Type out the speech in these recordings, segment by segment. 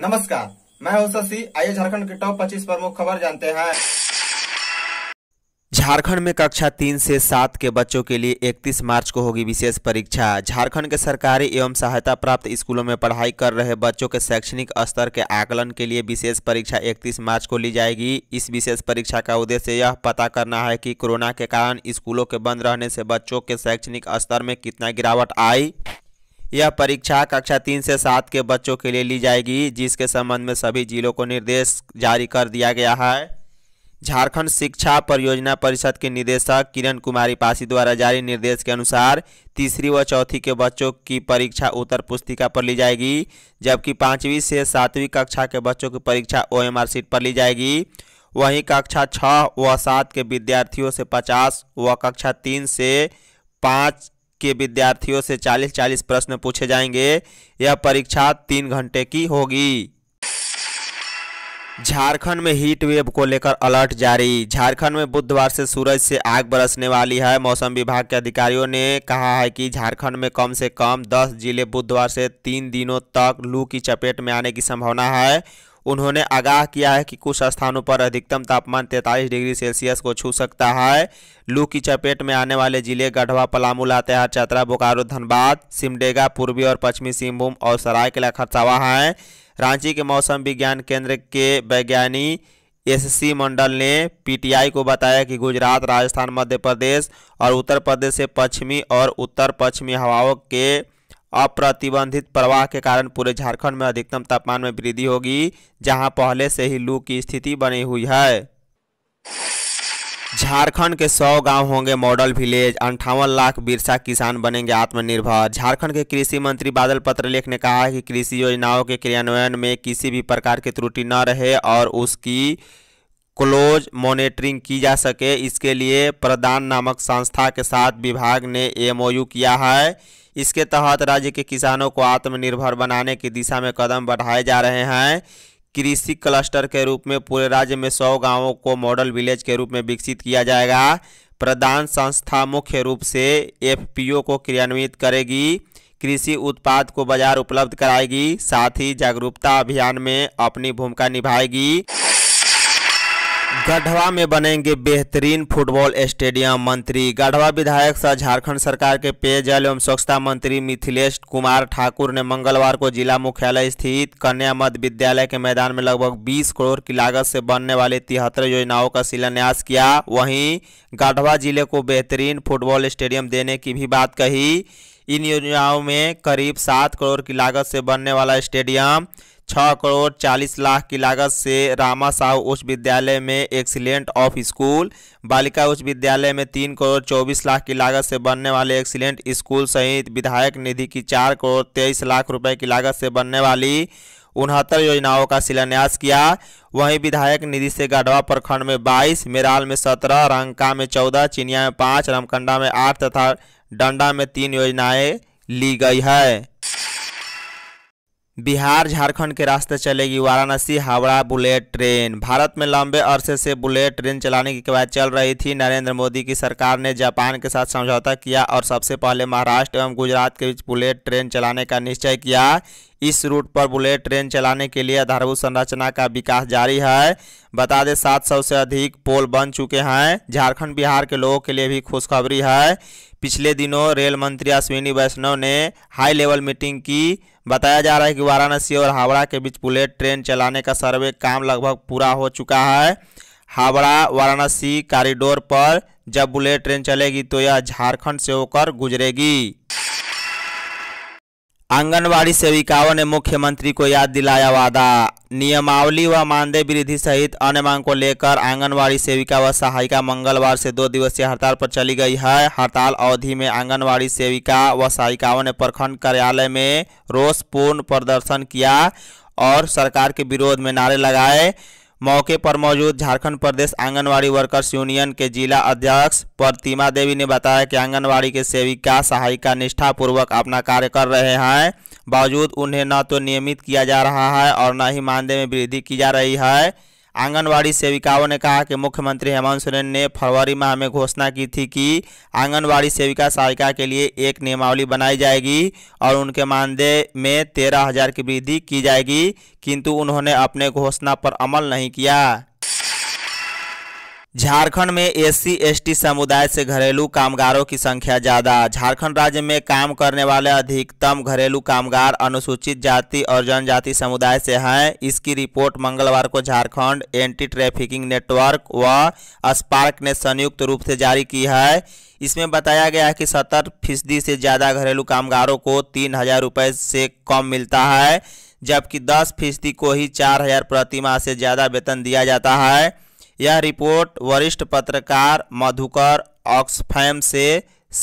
नमस्कार मैं हूं शशि आइए झारखंड के टॉप 25 प्रमुख खबर जानते हैं झारखंड में कक्षा तीन से सात के बच्चों के लिए 31 मार्च को होगी विशेष परीक्षा झारखंड के सरकारी एवं सहायता प्राप्त स्कूलों में पढ़ाई कर रहे बच्चों के शैक्षणिक स्तर के आकलन के लिए विशेष परीक्षा 31 मार्च को ली जाएगी इस विशेष परीक्षा का उद्देश्य यह पता करना है कि कोरोना के कारण स्कूलों के बंद रहने से बच्चों के शैक्षणिक स्तर में कितना गिरावट आई यह परीक्षा कक्षा तीन से सात के बच्चों के लिए ली जाएगी जिसके संबंध में सभी जिलों को निर्देश जारी कर दिया गया है झारखंड शिक्षा परियोजना परिषद के निदेशक किरण कुमारी पासी द्वारा जारी निर्देश के अनुसार तीसरी व चौथी के बच्चों की परीक्षा उत्तर पुस्तिका पर ली जाएगी जबकि पाँचवीं से सातवीं कक्षा के बच्चों की परीक्षा ओ सीट पर ली जाएगी वहीं कक्षा छः व सात के विद्यार्थियों से पचास व कक्षा तीन से पाँच के विद्यार्थियों से 40-40 प्रश्न पूछे जाएंगे यह परीक्षा तीन घंटे की होगी झारखंड में हीट वेव को लेकर अलर्ट जारी झारखंड में बुधवार से सूरज से आग बरसने वाली है मौसम विभाग के अधिकारियों ने कहा है कि झारखंड में कम से कम 10 जिले बुधवार से तीन दिनों तक लू की चपेट में आने की संभावना है उन्होंने आगाह किया है कि कुछ स्थानों पर अधिकतम तापमान तैंतालीस डिग्री सेल्सियस को छू सकता है लू की चपेट में आने वाले जिले गढ़वा पलामू लातेहार चतरा बोकारो धनबाद सिमडेगा पूर्वी और पश्चिमी सिंहभूम और सरायकला खरसावा हैं रांची के मौसम विज्ञान केंद्र के वैज्ञानिक एससी मंडल ने पीटीआई को बताया कि गुजरात राजस्थान मध्य प्रदेश और उत्तर प्रदेश से पश्चिमी और उत्तर पश्चिमी हवाओं के अप्रतिबंधित प्रवाह के कारण पूरे झारखंड में अधिकतम तापमान में वृद्धि होगी जहां पहले से ही लू की स्थिति बनी हुई है झारखंड के 100 गांव होंगे मॉडल विलेज अंठावन लाख बिरसा किसान बनेंगे आत्मनिर्भर झारखंड के कृषि मंत्री बादल पत्रलेख ने कहा है कि कृषि योजनाओं के क्रियान्वयन में किसी भी प्रकार की त्रुटि न रहे और उसकी क्लोज मॉनिटरिंग की जा सके इसके लिए प्रदान नामक संस्था के साथ विभाग ने एमओयू किया है इसके तहत राज्य के किसानों को आत्मनिर्भर बनाने की दिशा में कदम बढ़ाए जा रहे हैं कृषि क्लस्टर के रूप में पूरे राज्य में सौ गांवों को मॉडल विलेज के रूप में विकसित किया जाएगा प्रदान संस्था मुख्य रूप से एफपीओ को क्रियान्वित करेगी कृषि उत्पाद को बाजार उपलब्ध कराएगी साथ ही जागरूकता अभियान में अपनी भूमिका निभाएगी गढ़वा में बनेंगे बेहतरीन फुटबॉल स्टेडियम मंत्री गढ़वा विधायक सह झारखंड सरकार के पेयजल एवं स्वच्छता मंत्री मिथिलेश कुमार ठाकुर ने मंगलवार को जिला मुख्यालय स्थित कन्या मध्य विद्यालय के मैदान में लगभग 20 करोड़ की लागत से बनने वाले तिहत्तर योजनाओं का शिलान्यास किया वहीं गढ़वा जिले को बेहतरीन फुटबॉल स्टेडियम देने की भी बात कही इन योजनाओं में करीब सात करोड़ की लागत से बनने वाला स्टेडियम छः करोड़ चालीस लाख की लागत से रामा साहू उच्च विद्यालय में एक्सीलेंट ऑफ स्कूल बालिका उच्च विद्यालय में तीन करोड़ चौबीस लाख की लागत से बनने वाले एक्सीलेंट स्कूल सहित विधायक निधि की चार करोड़ तेईस लाख रुपए की लागत से बनने वाली उनहत्तर योजनाओं का शिलान्यास किया वहीं विधायक निधि से गढ़वा प्रखंड में बाईस मेराल में सत्रह रंका में चौदह चिनिया में पाँच रामकंडा में आठ तथा डंडा में तीन योजनाएँ ली गई है बिहार झारखंड के रास्ते चलेगी वाराणसी हावड़ा बुलेट ट्रेन भारत में लंबे अरसे से बुलेट ट्रेन चलाने की कवायद चल रही थी नरेंद्र मोदी की सरकार ने जापान के साथ समझौता किया और सबसे पहले महाराष्ट्र एवं गुजरात के बीच बुलेट ट्रेन चलाने का निश्चय किया इस रूट पर बुलेट ट्रेन चलाने के लिए आधारभूत संरचना का विकास जारी है बता दें सात से अधिक पोल बन चुके हैं झारखंड बिहार के लोगों के लिए भी खुशखबरी है पिछले दिनों रेल मंत्री अश्विनी वैष्णव ने हाई लेवल मीटिंग की बताया जा रहा है कि वाराणसी और हावड़ा के बीच बुलेट ट्रेन चलाने का सर्वे काम लगभग पूरा हो चुका है हावड़ा वाराणसी कॉरिडोर पर जब बुलेट ट्रेन चलेगी तो यह झारखंड से होकर गुजरेगी आंगनवाड़ी सेविकाओं ने मुख्यमंत्री को याद दिलाया वादा नियमावली व मानदेय वृद्धि सहित अन्य मांग को लेकर आंगनवाड़ी सेविका व सहायिका मंगलवार से दो दिवसीय हड़ताल पर चली गई है हड़ताल अवधि में आंगनवाड़ी सेविका व सहायिकाओं ने प्रखंड कार्यालय में रोषपूर्ण प्रदर्शन किया और सरकार के विरोध में नारे लगाए मौके पर मौजूद झारखंड प्रदेश आंगनवाड़ी वर्कर्स यूनियन के जिला अध्यक्ष प्रतिमा देवी ने बताया कि आंगनवाड़ी के सेविका सहायिका निष्ठापूर्वक अपना कार्य कर रहे हैं बावजूद उन्हें न तो नियमित किया जा रहा है और न ही मानदेय में वृद्धि की जा रही है आंगनवाड़ी सेविकाओं ने कहा कि मुख्यमंत्री हेमंत सोरेन ने फरवरी माह में घोषणा की थी कि आंगनवाड़ी सेविका सहायिका के लिए एक नियमावली बनाई जाएगी और उनके मानदेय में तेरह हज़ार की वृद्धि की जाएगी किंतु उन्होंने अपने घोषणा पर अमल नहीं किया झारखंड में एससी एसटी समुदाय से घरेलू कामगारों की संख्या ज़्यादा झारखंड राज्य में काम करने वाले अधिकतम घरेलू कामगार अनुसूचित जाति और जनजाति समुदाय से हैं इसकी रिपोर्ट मंगलवार को झारखंड एंटी ट्रैफिकिंग नेटवर्क व स्पार्क ने संयुक्त रूप से जारी की है इसमें बताया गया है कि सत्तर फीसदी से ज़्यादा घरेलू कामगारों को तीन हज़ार रुपये से कम मिलता है जबकि दस फीसदी को ही चार हज़ार प्रतिमाह से ज़्यादा वेतन दिया जाता है यह रिपोर्ट वरिष्ठ पत्रकार मधुकर ऑक्सफैम से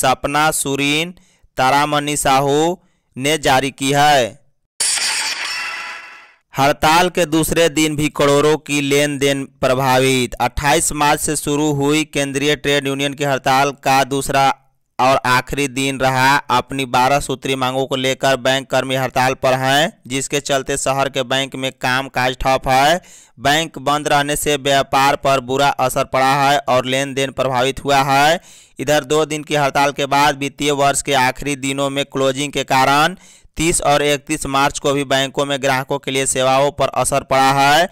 सपना सुरीन तारामणि साहू ने जारी की है हड़ताल के दूसरे दिन भी करोड़ों की लेन देन प्रभावित 28 मार्च से शुरू हुई केंद्रीय ट्रेड यूनियन की हड़ताल का दूसरा और आखिरी दिन रहा अपनी बारह सूत्री मांगों को लेकर बैंक कर्मी हड़ताल पर हैं जिसके चलते शहर के बैंक में काम काज ठप है बैंक बंद रहने से व्यापार पर बुरा असर पड़ा है और लेन देन प्रभावित हुआ है इधर दो दिन की हड़ताल के बाद वित्तीय वर्ष के आखिरी दिनों में क्लोजिंग के कारण 30 और 31 मार्च को भी बैंकों में ग्राहकों के लिए सेवाओं पर असर पड़ा है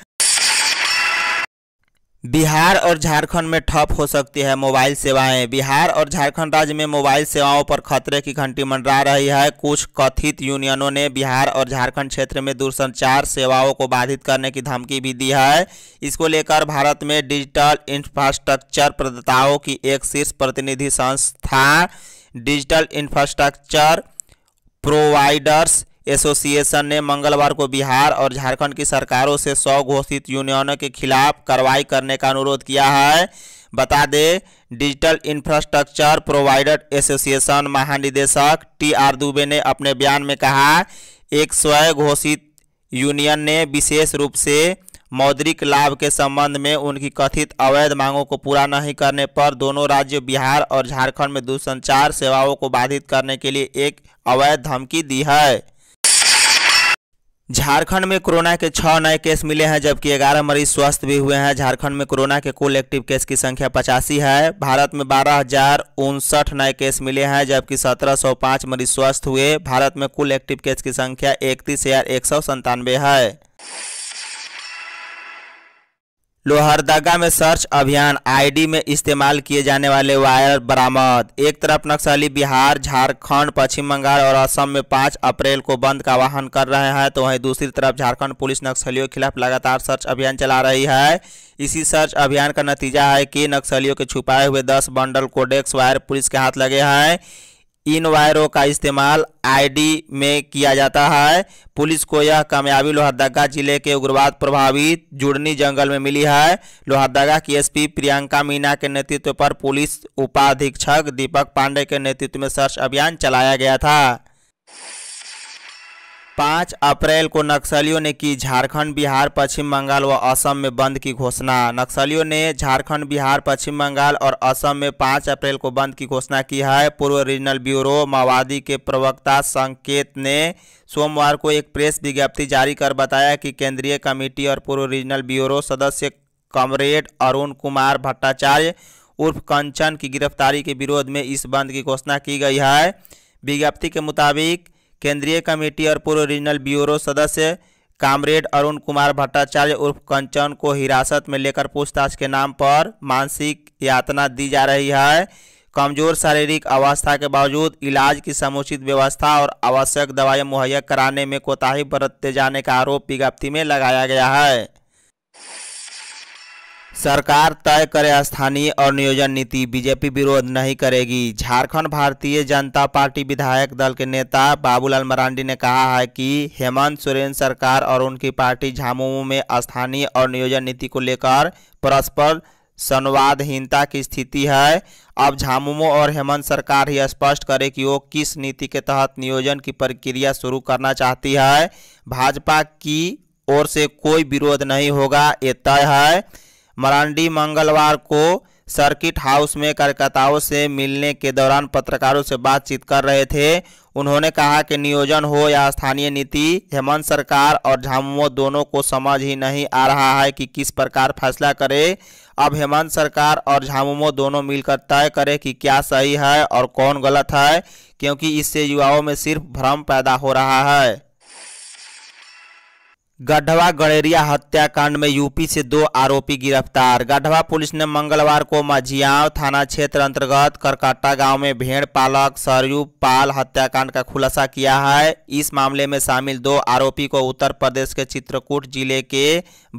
बिहार और झारखंड में ठप हो सकती है मोबाइल सेवाएं बिहार और झारखंड राज्य में मोबाइल सेवाओं पर खतरे की घंटी मंडरा रही है कुछ कथित यूनियनों ने बिहार और झारखंड क्षेत्र में दूरसंचार सेवाओं को बाधित करने की धमकी भी दी है इसको लेकर भारत में डिजिटल इंफ्रास्ट्रक्चर प्रदाताओं की एक शीर्ष प्रतिनिधि संस्था डिजिटल इंफ्रास्ट्रक्चर प्रोवाइडर्स एसोसिएशन ने मंगलवार को बिहार और झारखंड की सरकारों से सौ घोषित यूनियनों के खिलाफ कार्रवाई करने का अनुरोध किया है बता दें डिजिटल इंफ्रास्ट्रक्चर प्रोवाइडर एसोसिएशन महानिदेशक टी आर दुबे ने अपने बयान में कहा एक स्वयं घोषित यूनियन ने विशेष रूप से मौद्रिक लाभ के संबंध में उनकी कथित अवैध मांगों को पूरा नहीं करने पर दोनों राज्य बिहार और झारखंड में दूरसंचार सेवाओं को बाधित करने के लिए एक अवैध धमकी दी है झारखंड में कोरोना के छः नए केस मिले हैं जबकि ग्यारह मरीज स्वस्थ भी हुए हैं झारखंड में कोरोना के कुल एक्टिव केस की संख्या पचासी है भारत में बारह हजार उनसठ नए केस मिले हैं जबकि सत्रह सौ पाँच मरीज स्वस्थ हुए भारत में कुल एक्टिव केस की संख्या इकतीस हजार एक सौ संतानवे है लोहरदगा में सर्च अभियान आईडी में इस्तेमाल किए जाने वाले वायर बरामद एक तरफ नक्सली बिहार झारखंड पश्चिम बंगाल और असम में पाँच अप्रैल को बंद का आह्वान कर रहे हैं तो वहीं दूसरी तरफ झारखंड पुलिस नक्सलियों के खिलाफ लगातार सर्च अभियान चला रही है इसी सर्च अभियान का नतीजा है कि नक्सलियों के छुपाए हुए दस बंडल कोडेक्स वायर पुलिस के हाथ लगे हैं इन वायरों का इस्तेमाल आईडी में किया जाता है पुलिस को यह कामयाबी लोहरदगा जिले के उग्रवाद प्रभावित जुड़नी जंगल में मिली है लोहरदगा की एसपी प्रियंका मीना के नेतृत्व पर पुलिस उपाधीक्षक दीपक पांडे के नेतृत्व में सर्च अभियान चलाया गया था पाँच अप्रैल को नक्सलियों ने की झारखंड बिहार पश्चिम बंगाल व असम में बंद की घोषणा नक्सलियों ने झारखंड बिहार पश्चिम बंगाल और असम में पाँच अप्रैल को बंद की घोषणा की है पूर्व रीजनल ब्यूरो माओवादी के प्रवक्ता संकेत ने सोमवार को एक प्रेस विज्ञप्ति जारी कर बताया कि केंद्रीय कमेटी और पूर्व रीजनल ब्यूरो सदस्य कॉमरेड अरुण कुमार भट्टाचार्य उर्फ कंचन की गिरफ्तारी के विरोध में इस बंद की घोषणा की गई है विज्ञप्ति के मुताबिक केंद्रीय कमेटी और पूर्व रीजनल ब्यूरो सदस्य कामरेड अरुण कुमार भट्टाचार्य उर्फ कंचन को हिरासत में लेकर पूछताछ के नाम पर मानसिक यातना दी जा रही है कमजोर शारीरिक अवस्था के बावजूद इलाज की समुचित व्यवस्था और आवश्यक दवाएं मुहैया कराने में कोताही बरतते जाने का आरोप विज्ञप्ति में लगाया गया है सरकार तय करे स्थानीय और नियोजन नीति बीजेपी विरोध नहीं करेगी झारखंड भारतीय जनता पार्टी विधायक दल के नेता बाबूलाल मरांडी ने कहा है कि हेमंत सोरेन सरकार और उनकी पार्टी झामुमो में स्थानीय और नियोजन नीति को लेकर परस्पर संवादहीनता की स्थिति है अब झामुमो और हेमंत सरकार ही स्पष्ट करे कि वो किस नीति के तहत नियोजन की प्रक्रिया शुरू करना चाहती है भाजपा की ओर से कोई विरोध नहीं होगा ये तय है मरांडी मंगलवार को सर्किट हाउस में कार्यकर्ताओं से मिलने के दौरान पत्रकारों से बातचीत कर रहे थे उन्होंने कहा कि नियोजन हो या स्थानीय नीति हेमंत सरकार और झामुमो दोनों को समझ ही नहीं आ रहा है कि किस प्रकार फैसला करे अब हेमंत सरकार और झामुमो दोनों मिलकर तय करें कि क्या सही है और कौन गलत है क्योंकि इससे युवाओं में सिर्फ भ्रम पैदा हो रहा है गढ़वा गड़ेरिया हत्याकांड में यूपी से दो आरोपी गिरफ्तार गढ़वा पुलिस ने मंगलवार को मझियाव थाना क्षेत्र अंतर्गत करकाटा गांव में भेड़ पालक सरयू पाल हत्याकांड का खुलासा किया है इस मामले में शामिल दो आरोपी को उत्तर प्रदेश के चित्रकूट जिले के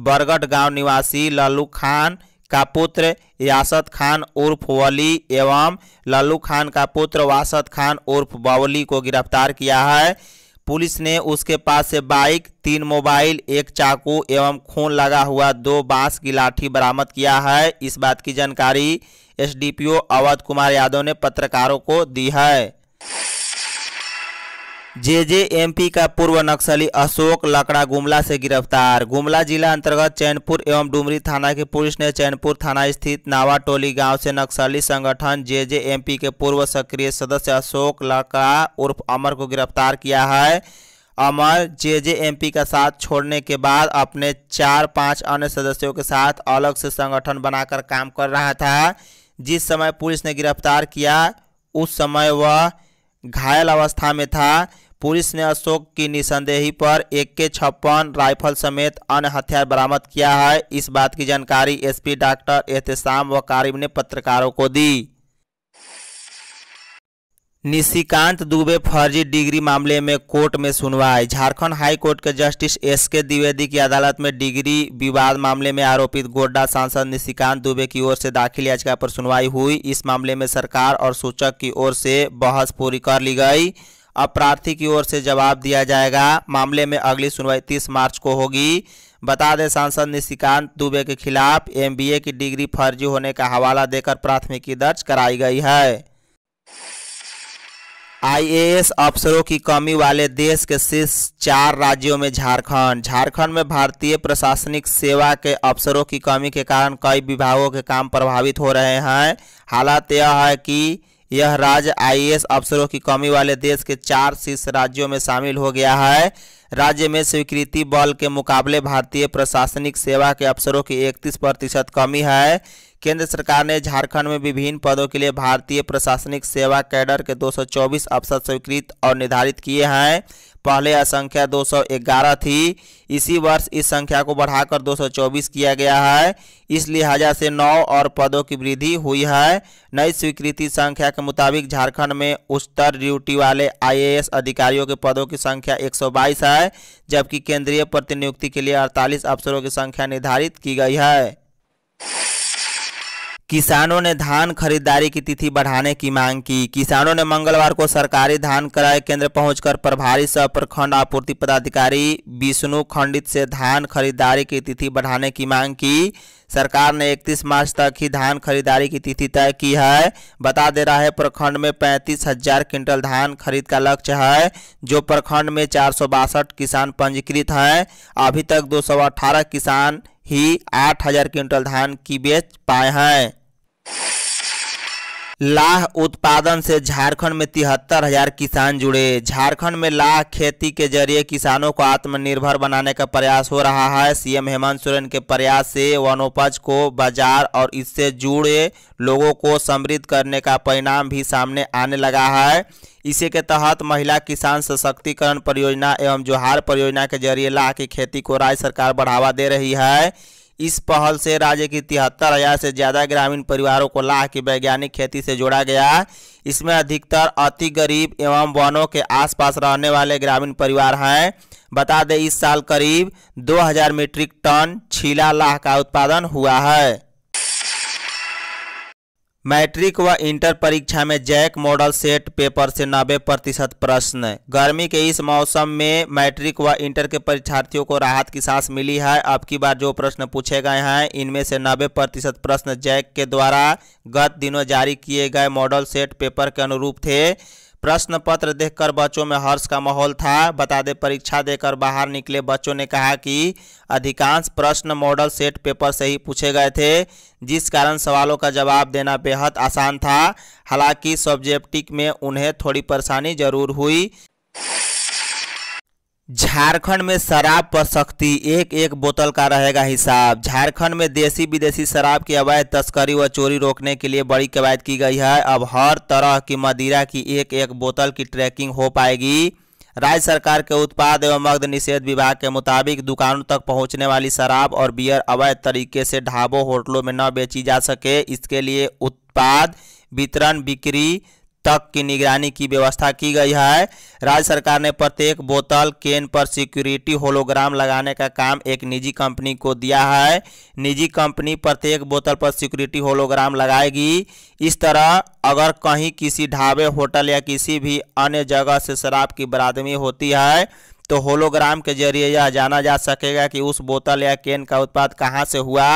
बरगढ़ गांव निवासी लल्लू खान का पुत्र यासत खान उर्फ वली एवं लल्लू खान का पुत्र वासत खान उर्फ बावली को गिरफ्तार किया है पुलिस ने उसके पास से बाइक तीन मोबाइल एक चाकू एवं खून लगा हुआ दो बांस की लाठी बरामद किया है इस बात की जानकारी एसडीपीओ अवध कुमार यादव ने पत्रकारों को दी है जेजेएमपी का पूर्व नक्सली अशोक लकड़ा गुमला से गिरफ्तार गुमला जिला अंतर्गत चैनपुर एवं डुमरी थाना की पुलिस ने चैनपुर थाना स्थित नावा टोली गांव से नक्सली संगठन जेजेएमपी के पूर्व सक्रिय सदस्य अशोक लकड़ा उर्फ अमर को गिरफ्तार किया है अमर जेजेएमपी का साथ छोड़ने के बाद अपने चार पाँच अन्य सदस्यों के साथ अलग से संगठन बनाकर काम कर रहा था जिस समय पुलिस ने गिरफ्तार किया उस समय वह घायल अवस्था में था पुलिस ने अशोक की निसंदेही पर एक के छप्पन राइफल समेत अन्य हथियार बरामद किया है इस बात की जानकारी एसपी डॉक्टर एहतसाम कारिब ने पत्रकारों को दी निशिकांत दुबे फर्जी डिग्री मामले में कोर्ट में सुनवाई झारखंड हाई कोर्ट के जस्टिस एस के द्विवेदी की अदालत में डिग्री विवाद मामले में आरोपित गोड्डा सांसद निशिकांत दुबे की ओर से दाखिल याचिका पर सुनवाई हुई इस मामले में सरकार और सूचक की ओर से बहस पूरी कर ली गई अब प्रार्थी की ओर से जवाब दिया जाएगा मामले में अगली सुनवाई तीस मार्च को होगी बता दें सांसद निशिकांत दुबे के खिलाफ एमबीए की डिग्री फर्जी होने का हवाला देकर प्राथमिकी दर्ज कराई गई है आईएएस अफसरों की कमी वाले देश के शीर्ष चार राज्यों में झारखंड झारखंड में भारतीय प्रशासनिक सेवा के अफसरों की कमी के कारण कई विभागों के काम प्रभावित हो रहे हैं हालात यह है कि यह राज्य आईएएस अफसरों की कमी वाले देश के चार शीर्ष राज्यों में शामिल हो गया है राज्य में स्वीकृति बल के मुकाबले भारतीय प्रशासनिक सेवा के अफसरों की इकतीस प्रतिशत कमी है केंद्र सरकार ने झारखंड में विभिन्न पदों के लिए भारतीय प्रशासनिक सेवा कैडर के 224 अवसर स्वीकृत और निर्धारित किए हैं पहले यह संख्या 211 थी इसी वर्ष इस संख्या को बढ़ाकर 224 किया गया है इस लिहाजा से नौ और पदों की वृद्धि हुई है नई स्वीकृति संख्या के मुताबिक झारखंड में उच्चतर ड्यूटी वाले आईएएस अधिकारियों के पदों की संख्या 122 है जबकि केंद्रीय प्रतिनियुक्ति के लिए अड़तालीस अफसरों की संख्या निर्धारित की गई है किसानों ने धान खरीदारी की तिथि बढ़ाने की मांग की किसानों ने मंगलवार को सरकारी धान क्रय केंद्र पहुंचकर प्रभारी सह प्रखंड आपूर्ति पदाधिकारी विष्णु खंडित से धान खरीदारी की तिथि बढ़ाने की मांग की सरकार ने 31 मार्च तक ही धान खरीदारी की तिथि तय की है बता दे रहा है प्रखंड में पैंतीस हजार क्विंटल धान खरीद का लक्ष्य है जो प्रखंड में चार किसान पंजीकृत हैं अभी तक दो किसान ही आठ हजार क्विंटल धान की बेच पाए हैं लाह उत्पादन से झारखंड में तिहत्तर हजार किसान जुड़े झारखंड में लाह खेती के जरिए किसानों को आत्मनिर्भर बनाने का प्रयास हो रहा है सीएम हेमंत सोरेन के प्रयास से वनोपज को बाजार और इससे जुड़े लोगों को समृद्ध करने का परिणाम भी सामने आने लगा है इसी के तहत महिला किसान सशक्तिकरण परियोजना एवं जोहार परियोजना के जरिए लाह की खेती को राज्य सरकार बढ़ावा दे रही है इस पहल से राज्य की तिहत्तर हजार से ज़्यादा ग्रामीण परिवारों को लाह की वैज्ञानिक खेती से जोड़ा गया इसमें अधिकतर अति गरीब एवं वनों के आसपास रहने वाले ग्रामीण परिवार हैं बता दें इस साल करीब 2000 मीट्रिक टन छीला लाह का उत्पादन हुआ है मैट्रिक व इंटर परीक्षा में जैक मॉडल सेट पेपर से नब्बे प्रतिशत प्रश्न गर्मी के इस मौसम में मैट्रिक व इंटर के परीक्षार्थियों को राहत की सांस मिली है अब की बार जो प्रश्न पूछे गए हैं इनमें से नब्बे प्रतिशत प्रश्न जैक के द्वारा गत दिनों जारी किए गए मॉडल सेट पेपर के अनुरूप थे प्रश्न पत्र देखकर बच्चों में हर्ष का माहौल था बता दें परीक्षा देकर बाहर निकले बच्चों ने कहा कि अधिकांश प्रश्न मॉडल सेट पेपर से ही पूछे गए थे जिस कारण सवालों का जवाब देना बेहद आसान था हालांकि सब्जेक्टिक में उन्हें थोड़ी परेशानी जरूर हुई झारखंड में शराब पर सख्ती एक एक बोतल का रहेगा हिसाब झारखंड में देसी विदेशी शराब की अवैध तस्करी व चोरी रोकने के लिए बड़ी कवायद की गई है अब हर तरह की मदिरा की एक एक बोतल की ट्रैकिंग हो पाएगी राज्य सरकार के उत्पाद एवं मग्ध निषेध विभाग के मुताबिक दुकानों तक पहुंचने वाली शराब और बियर अवैध तरीके से ढाबों होटलों में न बेची जा सके इसके लिए उत्पाद वितरण बिक्री तक की निगरानी की व्यवस्था की गई है राज्य सरकार ने प्रत्येक बोतल केन पर सिक्योरिटी होलोग्राम लगाने का काम एक निजी कंपनी को दिया है निजी कंपनी प्रत्येक बोतल पर सिक्योरिटी होलोग्राम लगाएगी इस तरह अगर कहीं किसी ढाबे होटल या किसी भी अन्य जगह से शराब की बरादमी होती है तो होलोग्राम के जरिए यह जाना जा सकेगा कि उस बोतल या केन का उत्पाद कहाँ से हुआ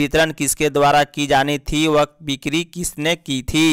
वितरण किसके द्वारा की जानी थी व बिक्री किसने की थी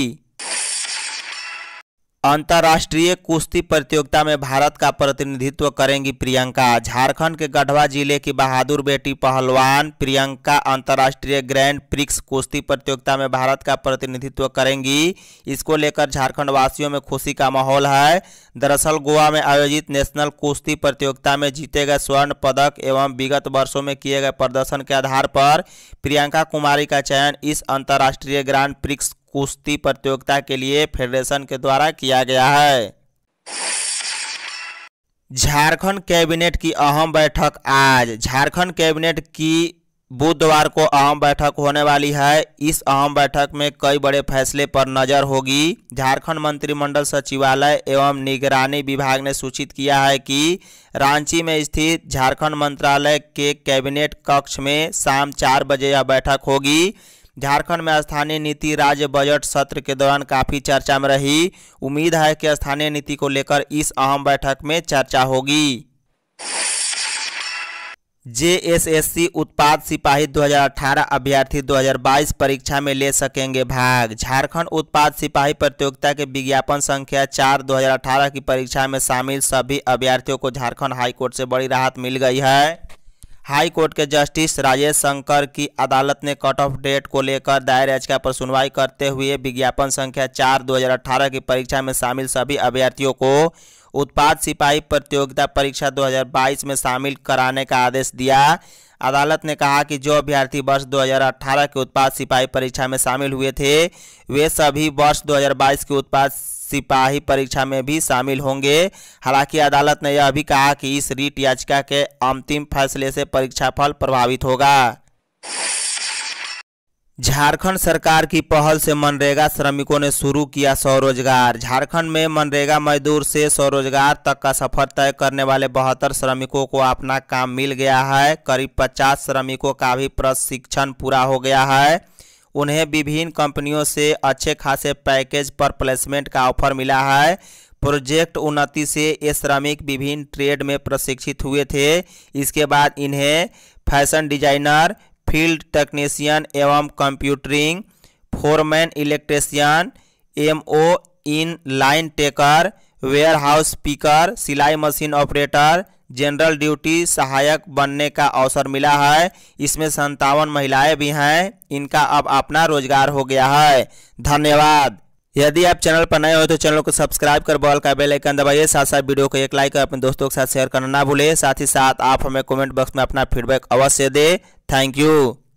अंतर्राष्ट्रीय कुश्ती प्रतियोगिता में भारत का प्रतिनिधित्व करेंगी प्रियंका झारखंड के गढ़वा जिले की बहादुर बेटी पहलवान प्रियंका अंतर्राष्ट्रीय ग्रैंड प्रिक्स कुश्ती प्रतियोगिता में भारत का प्रतिनिधित्व करेंगी इसको लेकर झारखंड वासियों में खुशी का माहौल है दरअसल गोवा में आयोजित नेशनल कुश्ती प्रतियोगिता में जीते गए स्वर्ण पदक एवं विगत वर्षों में किए गए प्रदर्शन के आधार पर प्रियंका कुमारी का चयन इस अंतर्राष्ट्रीय ग्रैंड प्रिक्स कुश्ती प्रतियोगिता के लिए फेडरेशन के द्वारा किया गया है झारखंड कैबिनेट की अहम बैठक आज झारखंड कैबिनेट की बुधवार को अहम बैठक होने वाली है इस अहम बैठक में कई बड़े फैसले पर नजर होगी झारखंड मंत्रिमंडल सचिवालय एवं निगरानी विभाग ने सूचित किया है कि रांची में स्थित झारखंड मंत्रालय के कैबिनेट कक्ष में शाम चार बजे यह बैठक होगी झारखंड में स्थानीय नीति राज्य बजट सत्र के दौरान काफ़ी चर्चा में रही उम्मीद है कि स्थानीय नीति को लेकर इस अहम बैठक में चर्चा होगी सी उत्पाद सिपाही 2018 अभ्यर्थी 2022 परीक्षा में ले सकेंगे भाग झारखंड उत्पाद सिपाही प्रतियोगिता के विज्ञापन संख्या चार 2018 की परीक्षा में शामिल सभी अभ्यर्थियों को झारखंड हाईकोर्ट से बड़ी राहत मिल गई है हाई कोर्ट के जस्टिस राजेश शंकर की अदालत ने कट ऑफ डेट को लेकर दायर याचिका पर सुनवाई करते हुए विज्ञापन संख्या चार 2018 की परीक्षा में शामिल सभी अभ्यर्थियों को उत्पाद सिपाही प्रतियोगिता परीक्षा 2022 में शामिल कराने का आदेश दिया अदालत ने कहा कि जो अभ्यर्थी वर्ष 2018 के उत्पाद सिपाही परीक्षा में शामिल हुए थे वे सभी वर्ष 2022 के उत्पाद सिपाही परीक्षा में भी शामिल होंगे हालांकि अदालत ने यह भी कहा कि इस रीट याचिका के अंतिम फैसले से परीक्षा फल प्रभावित होगा झारखंड सरकार की पहल से मनरेगा श्रमिकों ने शुरू किया स्वरोजगार झारखंड में मनरेगा मजदूर से स्वरोजगार तक का सफर तय करने वाले बहत्तर श्रमिकों को अपना काम मिल गया है करीब पचास श्रमिकों का भी प्रशिक्षण पूरा हो गया है उन्हें विभिन्न कंपनियों से अच्छे खासे पैकेज पर प्लेसमेंट का ऑफर मिला है प्रोजेक्ट उन्नति से ये श्रमिक विभिन्न ट्रेड में प्रशिक्षित हुए थे इसके बाद इन्हें फैशन डिजाइनर फील्ड टेक्नीशियन एवं computering foreman electrician M O in line taker warehouse picker सिलाई मशीन ऑपरेटर जनरल ड्यूटी सहायक बनने का अवसर मिला है इसमें संतावन महिलाएं भी हैं इनका अब अपना रोजगार हो गया है धन्यवाद यदि आप चैनल पर नए हो तो चैनल को सब्सक्राइब कर बॉल का बेल आइकन दबाइए साथ साथ वीडियो को एक लाइक और अपने दोस्तों के साथ शेयर करना ना भूलें साथ ही साथ आप हमें कमेंट बॉक्स में अपना फीडबैक अवश्य दें थैंक यू